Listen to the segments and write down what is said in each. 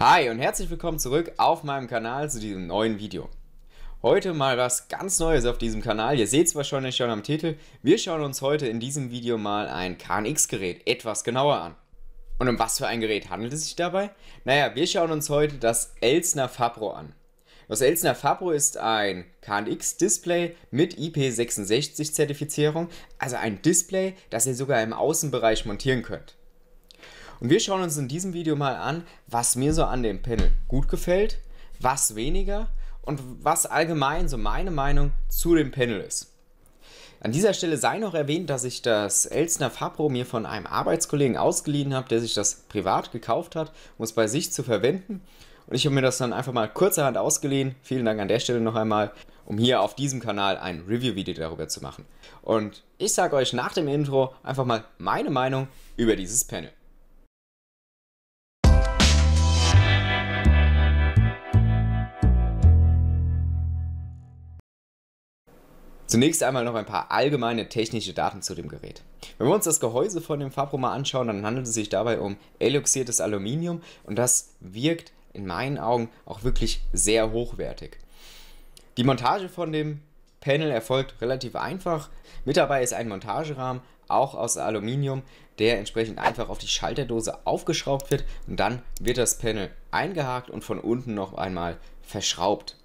Hi und herzlich willkommen zurück auf meinem Kanal zu diesem neuen Video. Heute mal was ganz Neues auf diesem Kanal. Ihr seht es wahrscheinlich schon am Titel. Wir schauen uns heute in diesem Video mal ein KNX-Gerät etwas genauer an. Und um was für ein Gerät handelt es sich dabei? Naja, wir schauen uns heute das Elsner Fabro an. Das Elsner Fabro ist ein KNX-Display mit IP66-Zertifizierung, also ein Display, das ihr sogar im Außenbereich montieren könnt. Und wir schauen uns in diesem Video mal an, was mir so an dem Panel gut gefällt, was weniger und was allgemein so meine Meinung zu dem Panel ist. An dieser Stelle sei noch erwähnt, dass ich das Elsner Fabro mir von einem Arbeitskollegen ausgeliehen habe, der sich das privat gekauft hat, um es bei sich zu verwenden. Und ich habe mir das dann einfach mal kurzerhand ausgeliehen. Vielen Dank an der Stelle noch einmal, um hier auf diesem Kanal ein Review-Video darüber zu machen. Und ich sage euch nach dem Intro einfach mal meine Meinung über dieses Panel. Zunächst einmal noch ein paar allgemeine technische Daten zu dem Gerät. Wenn wir uns das Gehäuse von dem Fabro mal anschauen, dann handelt es sich dabei um eloxiertes Aluminium und das wirkt in meinen Augen auch wirklich sehr hochwertig. Die Montage von dem Panel erfolgt relativ einfach. Mit dabei ist ein Montagerahmen, auch aus Aluminium, der entsprechend einfach auf die Schalterdose aufgeschraubt wird und dann wird das Panel eingehakt und von unten noch einmal verschraubt.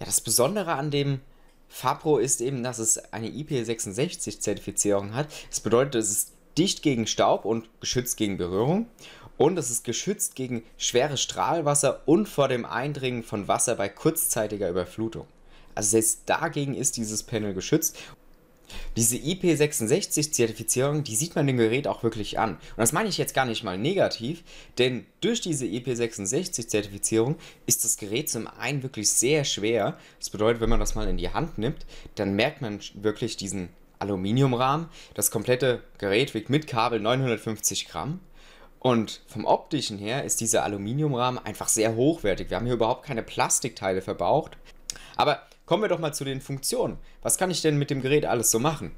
Ja, das Besondere an dem Fabro ist eben, dass es eine IP66-Zertifizierung hat. Das bedeutet, es ist dicht gegen Staub und geschützt gegen Berührung. Und es ist geschützt gegen schwere Strahlwasser und vor dem Eindringen von Wasser bei kurzzeitiger Überflutung. Also selbst dagegen ist dieses Panel geschützt diese IP66-Zertifizierung, die sieht man dem Gerät auch wirklich an. Und das meine ich jetzt gar nicht mal negativ, denn durch diese IP66-Zertifizierung ist das Gerät zum einen wirklich sehr schwer. Das bedeutet, wenn man das mal in die Hand nimmt, dann merkt man wirklich diesen Aluminiumrahmen. Das komplette Gerät wiegt mit Kabel 950 Gramm. Und vom optischen her ist dieser Aluminiumrahmen einfach sehr hochwertig. Wir haben hier überhaupt keine Plastikteile verbraucht. Aber Kommen wir doch mal zu den Funktionen. Was kann ich denn mit dem Gerät alles so machen?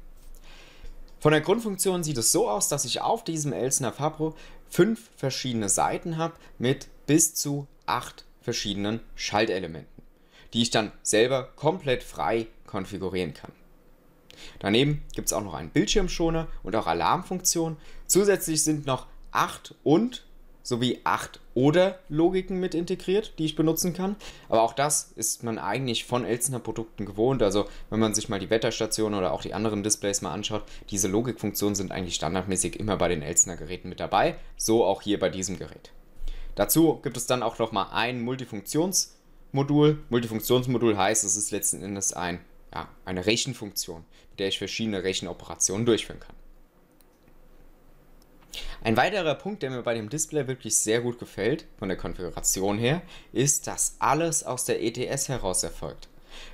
Von der Grundfunktion sieht es so aus, dass ich auf diesem Elsner Fabro fünf verschiedene Seiten habe mit bis zu acht verschiedenen Schaltelementen, die ich dann selber komplett frei konfigurieren kann. Daneben gibt es auch noch einen Bildschirmschoner und auch Alarmfunktion. Zusätzlich sind noch acht und sowie acht oder Logiken mit integriert, die ich benutzen kann. Aber auch das ist man eigentlich von Elsener Produkten gewohnt. Also wenn man sich mal die Wetterstation oder auch die anderen Displays mal anschaut, diese Logikfunktionen sind eigentlich standardmäßig immer bei den Elsener Geräten mit dabei. So auch hier bei diesem Gerät. Dazu gibt es dann auch nochmal ein Multifunktionsmodul. Multifunktionsmodul heißt, es ist letzten Endes ein, ja, eine Rechenfunktion, mit der ich verschiedene Rechenoperationen durchführen kann. Ein weiterer Punkt, der mir bei dem Display wirklich sehr gut gefällt, von der Konfiguration her, ist, dass alles aus der ETS heraus erfolgt.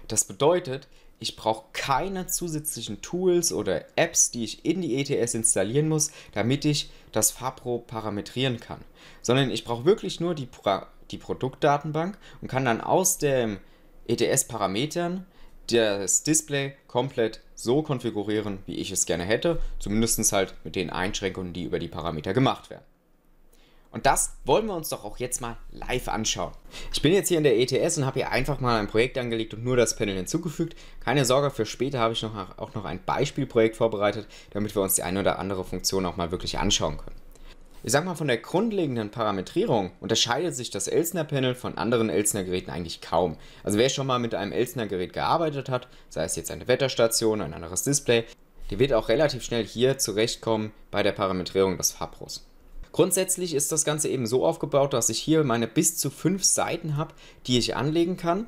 Das bedeutet, ich brauche keine zusätzlichen Tools oder Apps, die ich in die ETS installieren muss, damit ich das Fabro parametrieren kann, sondern ich brauche wirklich nur die, pra die Produktdatenbank und kann dann aus dem ETS-Parametern das Display komplett so konfigurieren, wie ich es gerne hätte, zumindest halt mit den Einschränkungen, die über die Parameter gemacht werden. Und das wollen wir uns doch auch jetzt mal live anschauen. Ich bin jetzt hier in der ETS und habe hier einfach mal ein Projekt angelegt und nur das Panel hinzugefügt. Keine Sorge, für später habe ich noch, auch noch ein Beispielprojekt vorbereitet, damit wir uns die eine oder andere Funktion auch mal wirklich anschauen können ich sag mal, von der grundlegenden Parametrierung unterscheidet sich das Elsner-Panel von anderen Elsner-Geräten eigentlich kaum. Also wer schon mal mit einem Elsner-Gerät gearbeitet hat, sei es jetzt eine Wetterstation, ein anderes Display, die wird auch relativ schnell hier zurechtkommen bei der Parametrierung des Fabros. Grundsätzlich ist das Ganze eben so aufgebaut, dass ich hier meine bis zu fünf Seiten habe, die ich anlegen kann.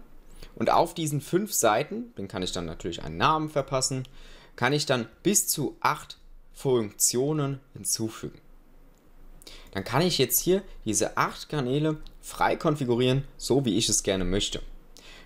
Und auf diesen fünf Seiten, den kann ich dann natürlich einen Namen verpassen, kann ich dann bis zu acht Funktionen hinzufügen dann kann ich jetzt hier diese acht Kanäle frei konfigurieren, so wie ich es gerne möchte.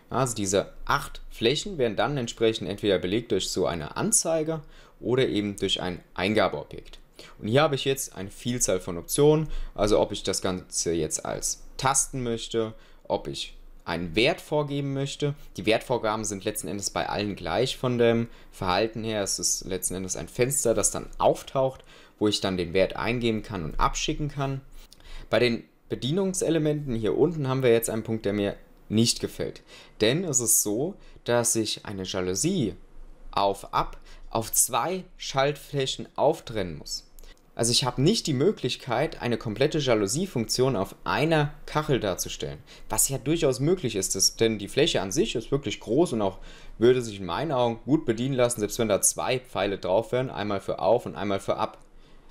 Also diese acht Flächen werden dann entsprechend entweder belegt durch so eine Anzeige oder eben durch ein Eingabeobjekt. Und hier habe ich jetzt eine Vielzahl von Optionen, also ob ich das Ganze jetzt als Tasten möchte, ob ich einen Wert vorgeben möchte. Die Wertvorgaben sind letzten Endes bei allen gleich von dem Verhalten her. Es ist letzten Endes ein Fenster, das dann auftaucht wo ich dann den Wert eingeben kann und abschicken kann. Bei den Bedienungselementen hier unten haben wir jetzt einen Punkt, der mir nicht gefällt. Denn es ist so, dass ich eine Jalousie auf ab auf zwei Schaltflächen auftrennen muss. Also ich habe nicht die Möglichkeit, eine komplette Jalousiefunktion auf einer Kachel darzustellen, was ja durchaus möglich ist, das, denn die Fläche an sich ist wirklich groß und auch würde sich in meinen Augen gut bedienen lassen, selbst wenn da zwei Pfeile drauf wären, einmal für auf und einmal für ab.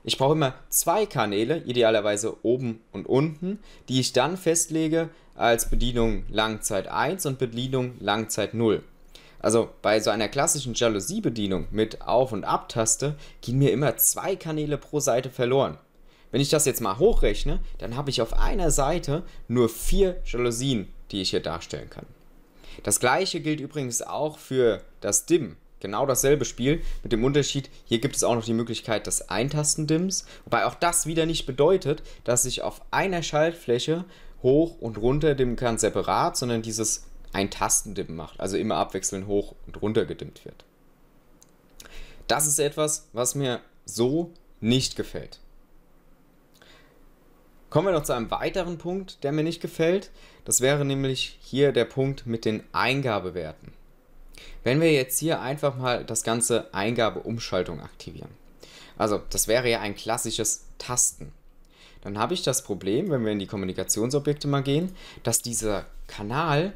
Ich brauche immer zwei Kanäle, idealerweise oben und unten, die ich dann festlege als Bedienung Langzeit 1 und Bedienung Langzeit 0. Also bei so einer klassischen Jalousiebedienung mit Auf- und Abtaste gehen mir immer zwei Kanäle pro Seite verloren. Wenn ich das jetzt mal hochrechne, dann habe ich auf einer Seite nur vier Jalousien, die ich hier darstellen kann. Das gleiche gilt übrigens auch für das DIM, genau dasselbe Spiel, mit dem Unterschied, hier gibt es auch noch die Möglichkeit des Eintastendims, wobei auch das wieder nicht bedeutet, dass ich auf einer Schaltfläche hoch und runter dimmen kann separat, sondern dieses Eintastendimmen macht, also immer abwechselnd hoch und runter gedimmt wird. Das ist etwas, was mir so nicht gefällt. Kommen wir noch zu einem weiteren Punkt, der mir nicht gefällt. Das wäre nämlich hier der Punkt mit den Eingabewerten. Wenn wir jetzt hier einfach mal das ganze Eingabeumschaltung aktivieren. Also das wäre ja ein klassisches Tasten. Dann habe ich das Problem, wenn wir in die Kommunikationsobjekte mal gehen, dass dieser Kanal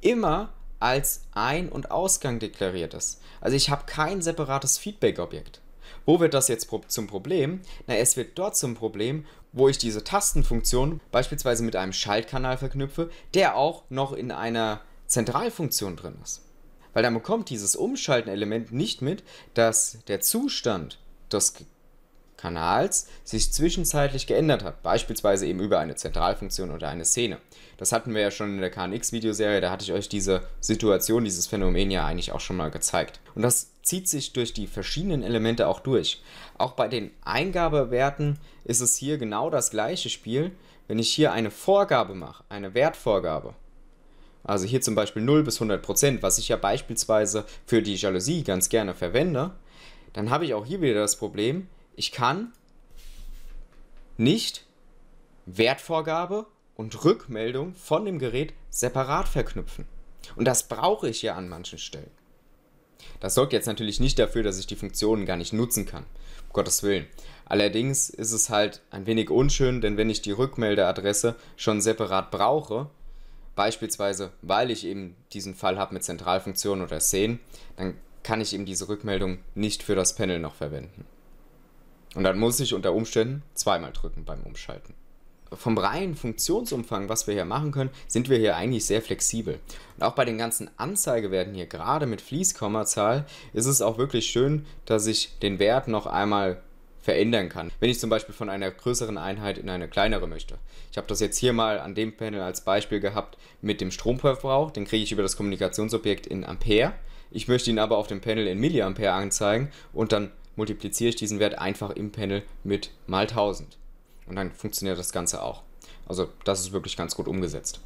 immer als Ein- und Ausgang deklariert ist. Also ich habe kein separates Feedback-Objekt. Wo wird das jetzt zum Problem? Na, es wird dort zum Problem, wo ich diese Tastenfunktion beispielsweise mit einem Schaltkanal verknüpfe, der auch noch in einer Zentralfunktion drin ist. Weil dann bekommt dieses Umschalten-Element nicht mit, dass der Zustand des Kanals sich zwischenzeitlich geändert hat, beispielsweise eben über eine Zentralfunktion oder eine Szene. Das hatten wir ja schon in der KNX-Videoserie, da hatte ich euch diese Situation, dieses Phänomen ja eigentlich auch schon mal gezeigt. Und das zieht sich durch die verschiedenen Elemente auch durch. Auch bei den Eingabewerten ist es hier genau das gleiche Spiel. Wenn ich hier eine Vorgabe mache, eine Wertvorgabe, also hier zum Beispiel 0 bis 100 Prozent, was ich ja beispielsweise für die Jalousie ganz gerne verwende, dann habe ich auch hier wieder das Problem, ich kann nicht Wertvorgabe und Rückmeldung von dem Gerät separat verknüpfen. Und das brauche ich ja an manchen Stellen. Das sorgt jetzt natürlich nicht dafür, dass ich die Funktionen gar nicht nutzen kann. Um Gottes Willen. Allerdings ist es halt ein wenig unschön, denn wenn ich die Rückmeldeadresse schon separat brauche, Beispielsweise, weil ich eben diesen Fall habe mit Zentralfunktionen oder Szenen, dann kann ich eben diese Rückmeldung nicht für das Panel noch verwenden. Und dann muss ich unter Umständen zweimal drücken beim Umschalten. Vom reinen Funktionsumfang, was wir hier machen können, sind wir hier eigentlich sehr flexibel. Und auch bei den ganzen Anzeigewerten hier, gerade mit Fließkommazahl, ist es auch wirklich schön, dass ich den Wert noch einmal verändern kann. Wenn ich zum Beispiel von einer größeren Einheit in eine kleinere möchte. Ich habe das jetzt hier mal an dem Panel als Beispiel gehabt mit dem Stromverbrauch. Den kriege ich über das Kommunikationsobjekt in Ampere. Ich möchte ihn aber auf dem Panel in Milliampere anzeigen und dann multipliziere ich diesen Wert einfach im Panel mit mal 1000. Und dann funktioniert das Ganze auch. Also das ist wirklich ganz gut umgesetzt.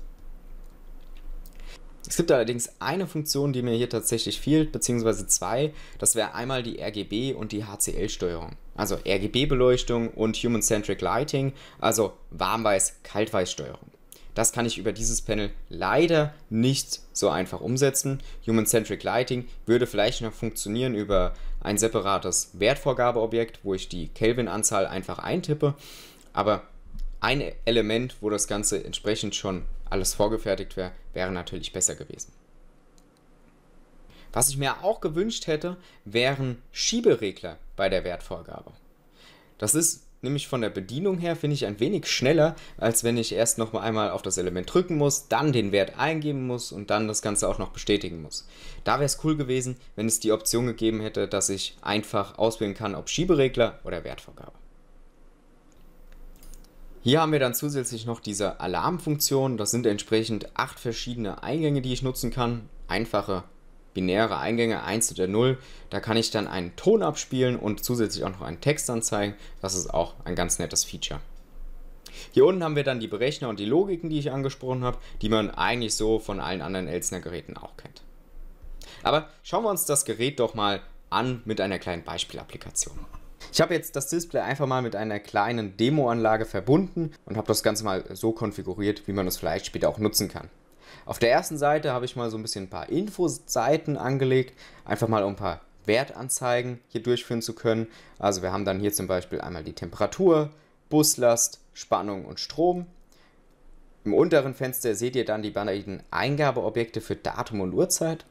Es gibt allerdings eine Funktion, die mir hier tatsächlich fehlt, beziehungsweise zwei. Das wäre einmal die RGB und die HCL-Steuerung. Also RGB-Beleuchtung und Human-Centric Lighting, also Warmweiß-Kaltweiß-Steuerung. Das kann ich über dieses Panel leider nicht so einfach umsetzen. Human-Centric Lighting würde vielleicht noch funktionieren über ein separates Wertvorgabeobjekt, wo ich die Kelvin-Anzahl einfach eintippe. Aber ein Element, wo das Ganze entsprechend schon alles vorgefertigt wäre, wäre natürlich besser gewesen. Was ich mir auch gewünscht hätte, wären Schieberegler bei der Wertvorgabe. Das ist nämlich von der Bedienung her, finde ich, ein wenig schneller, als wenn ich erst noch einmal auf das Element drücken muss, dann den Wert eingeben muss und dann das Ganze auch noch bestätigen muss. Da wäre es cool gewesen, wenn es die Option gegeben hätte, dass ich einfach auswählen kann, ob Schieberegler oder Wertvorgabe. Hier haben wir dann zusätzlich noch diese Alarmfunktion. Das sind entsprechend acht verschiedene Eingänge, die ich nutzen kann. Einfache binäre Eingänge 1 oder 0. Da kann ich dann einen Ton abspielen und zusätzlich auch noch einen Text anzeigen. Das ist auch ein ganz nettes Feature. Hier unten haben wir dann die Berechner und die Logiken, die ich angesprochen habe, die man eigentlich so von allen anderen Elsner-Geräten auch kennt. Aber schauen wir uns das Gerät doch mal an mit einer kleinen Beispielapplikation. Ich habe jetzt das Display einfach mal mit einer kleinen Demo-Anlage verbunden und habe das Ganze mal so konfiguriert, wie man es vielleicht später auch nutzen kann. Auf der ersten Seite habe ich mal so ein bisschen ein paar Infoseiten angelegt, einfach mal um ein paar Wertanzeigen hier durchführen zu können. Also wir haben dann hier zum Beispiel einmal die Temperatur, Buslast, Spannung und Strom. Im unteren Fenster seht ihr dann die beiden Eingabeobjekte für Datum und Uhrzeit.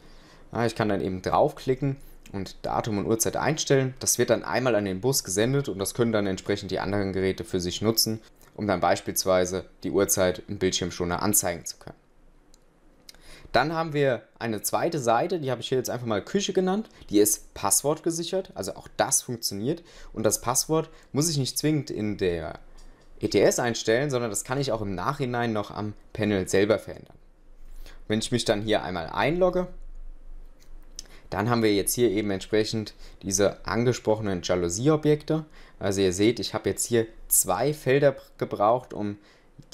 Ich kann dann eben draufklicken und Datum und Uhrzeit einstellen. Das wird dann einmal an den Bus gesendet und das können dann entsprechend die anderen Geräte für sich nutzen, um dann beispielsweise die Uhrzeit im Bildschirmschoner anzeigen zu können. Dann haben wir eine zweite Seite, die habe ich hier jetzt einfach mal Küche genannt. Die ist passwortgesichert, also auch das funktioniert. Und das Passwort muss ich nicht zwingend in der ETS einstellen, sondern das kann ich auch im Nachhinein noch am Panel selber verändern. Wenn ich mich dann hier einmal einlogge, dann haben wir jetzt hier eben entsprechend diese angesprochenen Jalousie-Objekte. Also ihr seht, ich habe jetzt hier zwei Felder gebraucht, um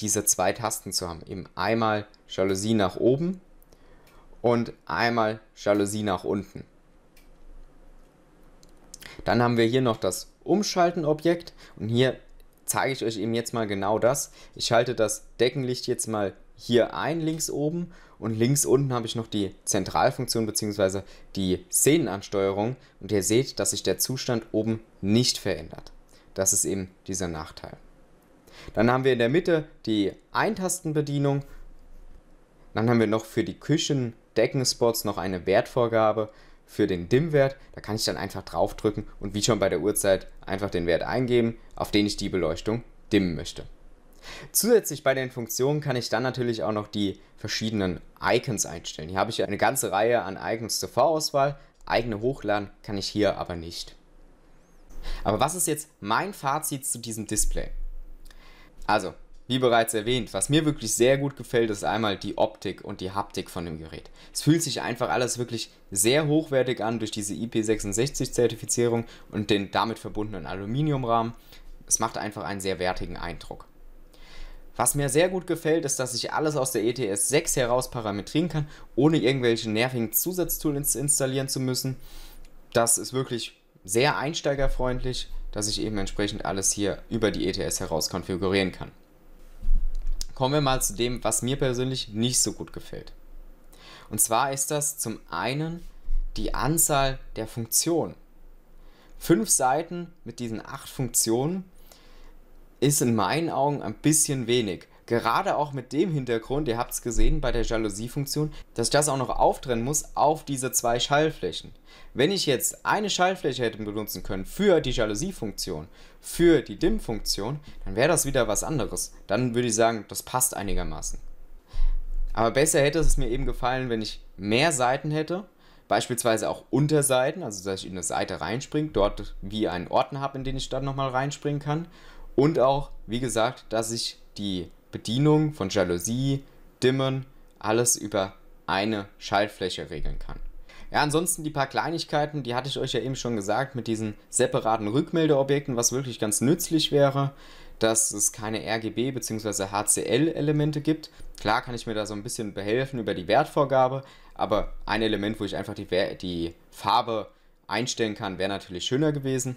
diese zwei Tasten zu haben. Eben einmal Jalousie nach oben und einmal Jalousie nach unten. Dann haben wir hier noch das Umschalten-Objekt und hier zeige ich euch eben jetzt mal genau das. Ich schalte das Deckenlicht jetzt mal hier ein, links oben. Und links unten habe ich noch die Zentralfunktion bzw. die Szenenansteuerung. Und ihr seht, dass sich der Zustand oben nicht verändert. Das ist eben dieser Nachteil. Dann haben wir in der Mitte die Eintastenbedienung. Dann haben wir noch für die Küchen Deckenspots noch eine Wertvorgabe für den DIM-Wert. Da kann ich dann einfach draufdrücken und wie schon bei der Uhrzeit einfach den Wert eingeben, auf den ich die Beleuchtung dimmen möchte. Zusätzlich bei den Funktionen kann ich dann natürlich auch noch die verschiedenen Icons einstellen. Hier habe ich eine ganze Reihe an Icons zur Vorauswahl. Eigene hochladen kann ich hier aber nicht. Aber was ist jetzt mein Fazit zu diesem Display? Also, wie bereits erwähnt, was mir wirklich sehr gut gefällt, ist einmal die Optik und die Haptik von dem Gerät. Es fühlt sich einfach alles wirklich sehr hochwertig an durch diese IP66-Zertifizierung und den damit verbundenen Aluminiumrahmen. Es macht einfach einen sehr wertigen Eindruck. Was mir sehr gut gefällt, ist, dass ich alles aus der ETS 6 heraus parametrieren kann, ohne irgendwelche nervigen Zusatztools installieren zu müssen. Das ist wirklich sehr einsteigerfreundlich, dass ich eben entsprechend alles hier über die ETS heraus konfigurieren kann kommen wir mal zu dem, was mir persönlich nicht so gut gefällt. Und zwar ist das zum einen die Anzahl der Funktionen. Fünf Seiten mit diesen acht Funktionen ist in meinen Augen ein bisschen wenig. Gerade auch mit dem Hintergrund, ihr habt es gesehen bei der Jalousie-Funktion, dass ich das auch noch auftrennen muss auf diese zwei Schallflächen. Wenn ich jetzt eine Schallfläche hätte benutzen können für die Jalousie-Funktion, für die Dim-Funktion, dann wäre das wieder was anderes. Dann würde ich sagen, das passt einigermaßen. Aber besser hätte es mir eben gefallen, wenn ich mehr Seiten hätte, beispielsweise auch Unterseiten, also dass ich in eine Seite reinspringe, dort wie einen Ordner habe, in den ich dann nochmal reinspringen kann. Und auch, wie gesagt, dass ich die Bedienung von Jalousie, Dimmen, alles über eine Schaltfläche regeln kann. Ja, ansonsten die paar Kleinigkeiten, die hatte ich euch ja eben schon gesagt, mit diesen separaten Rückmeldeobjekten, was wirklich ganz nützlich wäre, dass es keine RGB bzw. HCL-Elemente gibt. Klar kann ich mir da so ein bisschen behelfen über die Wertvorgabe, aber ein Element, wo ich einfach die, die Farbe einstellen kann, wäre natürlich schöner gewesen.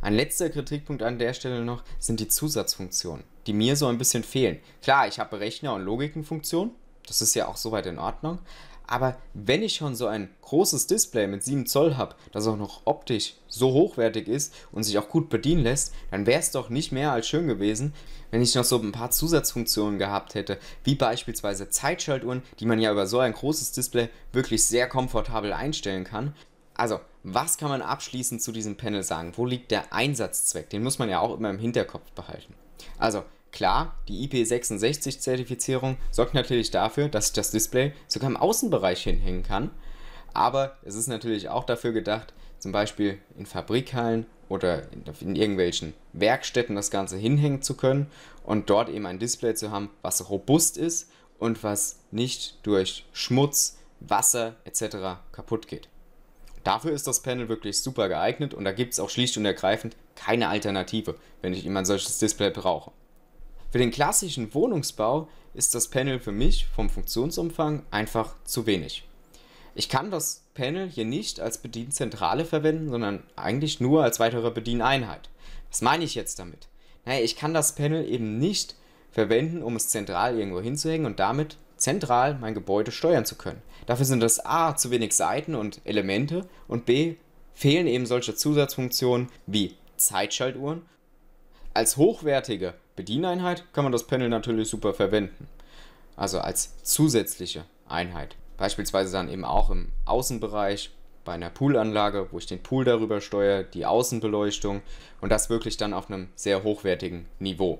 Ein letzter Kritikpunkt an der Stelle noch sind die Zusatzfunktionen, die mir so ein bisschen fehlen. Klar, ich habe Rechner- und Logikenfunktionen, das ist ja auch soweit in Ordnung, aber wenn ich schon so ein großes Display mit 7 Zoll habe, das auch noch optisch so hochwertig ist und sich auch gut bedienen lässt, dann wäre es doch nicht mehr als schön gewesen, wenn ich noch so ein paar Zusatzfunktionen gehabt hätte, wie beispielsweise Zeitschaltuhren, die man ja über so ein großes Display wirklich sehr komfortabel einstellen kann. Also was kann man abschließend zu diesem Panel sagen? Wo liegt der Einsatzzweck? Den muss man ja auch immer im Hinterkopf behalten. Also klar, die IP66-Zertifizierung sorgt natürlich dafür, dass ich das Display sogar im Außenbereich hinhängen kann. Aber es ist natürlich auch dafür gedacht, zum Beispiel in Fabrikhallen oder in, irgendwelchen Werkstätten das Ganze hinhängen zu können und dort eben ein Display zu haben, was robust ist und was nicht durch Schmutz, Wasser etc. kaputt geht. Dafür ist das Panel wirklich super geeignet und da gibt es auch schlicht und ergreifend keine Alternative, wenn ich immer ein solches Display brauche. Für den klassischen Wohnungsbau ist das Panel für mich vom Funktionsumfang einfach zu wenig. Ich kann das Panel hier nicht als Bedienzentrale verwenden, sondern eigentlich nur als weitere Bedieneinheit. Was meine ich jetzt damit? Naja, ich kann das Panel eben nicht verwenden, um es zentral irgendwo hinzuhängen und damit zentral mein Gebäude steuern zu können. Dafür sind es a zu wenig Seiten und Elemente und b fehlen eben solche Zusatzfunktionen wie Zeitschaltuhren. Als hochwertige Bedieneinheit kann man das Panel natürlich super verwenden. Also als zusätzliche Einheit. Beispielsweise dann eben auch im Außenbereich bei einer Poolanlage, wo ich den Pool darüber steuere, die Außenbeleuchtung und das wirklich dann auf einem sehr hochwertigen Niveau.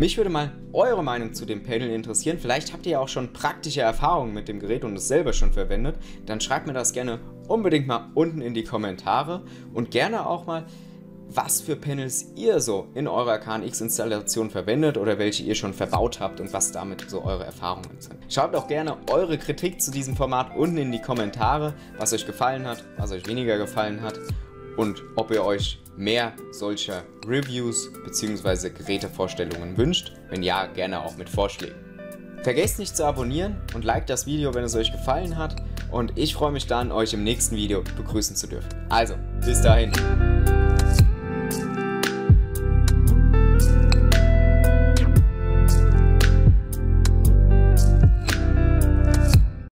Mich würde mal eure Meinung zu dem Panel interessieren. Vielleicht habt ihr ja auch schon praktische Erfahrungen mit dem Gerät und es selber schon verwendet. Dann schreibt mir das gerne unbedingt mal unten in die Kommentare und gerne auch mal, was für Panels ihr so in eurer KNX-Installation verwendet oder welche ihr schon verbaut habt und was damit so eure Erfahrungen sind. Schreibt auch gerne eure Kritik zu diesem Format unten in die Kommentare, was euch gefallen hat, was euch weniger gefallen hat und ob ihr euch mehr solcher Reviews bzw. Gerätevorstellungen wünscht. Wenn ja, gerne auch mit Vorschlägen. Vergesst nicht zu abonnieren und liked das Video, wenn es euch gefallen hat. Und ich freue mich dann, euch im nächsten Video begrüßen zu dürfen. Also, bis dahin.